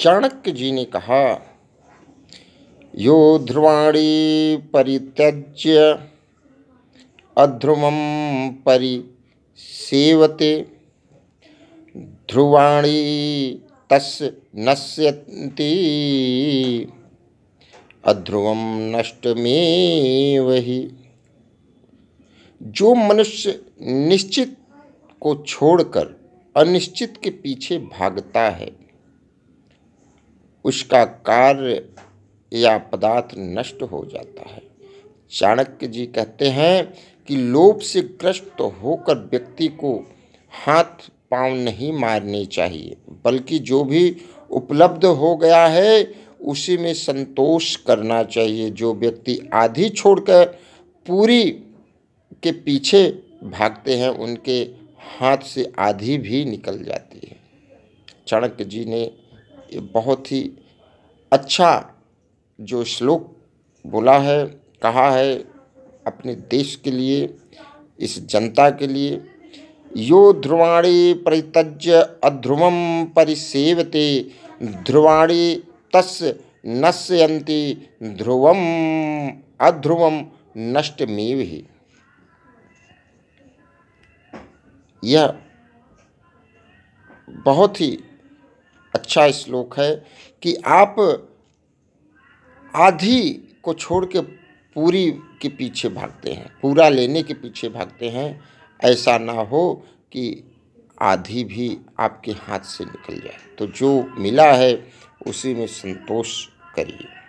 चाणक्य जी ने कहा यो ध्रुवाणी परित्यज्य अध्रुवम परि सेवते ध्रुवाणी तस् नश्यति अध्रुवम नष्ट वही जो मनुष्य निश्चित को छोड़कर अनिश्चित के पीछे भागता है उसका कार्य या पदार्थ नष्ट हो जाता है चाणक्य जी कहते हैं कि लोभ से ग्रस्त होकर व्यक्ति को हाथ पांव नहीं मारने चाहिए बल्कि जो भी उपलब्ध हो गया है उसी में संतोष करना चाहिए जो व्यक्ति आधी छोड़कर पूरी के पीछे भागते हैं उनके हाथ से आधी भी निकल जाती है चाणक्य जी ने ये बहुत ही अच्छा जो श्लोक बोला है कहा है अपने देश के लिए इस जनता के लिए यो ध्रुवाणी परितज्य अध्रुवम परिसेवते ध्रुवाणी तस् नश्यंती ध्रुवम अध्रुवम नष्टमेव ही यह बहुत ही अच्छा श्लोक है कि आप आधी को छोड़ के पूरी के पीछे भागते हैं पूरा लेने के पीछे भागते हैं ऐसा ना हो कि आधी भी आपके हाथ से निकल जाए तो जो मिला है उसी में संतोष करिए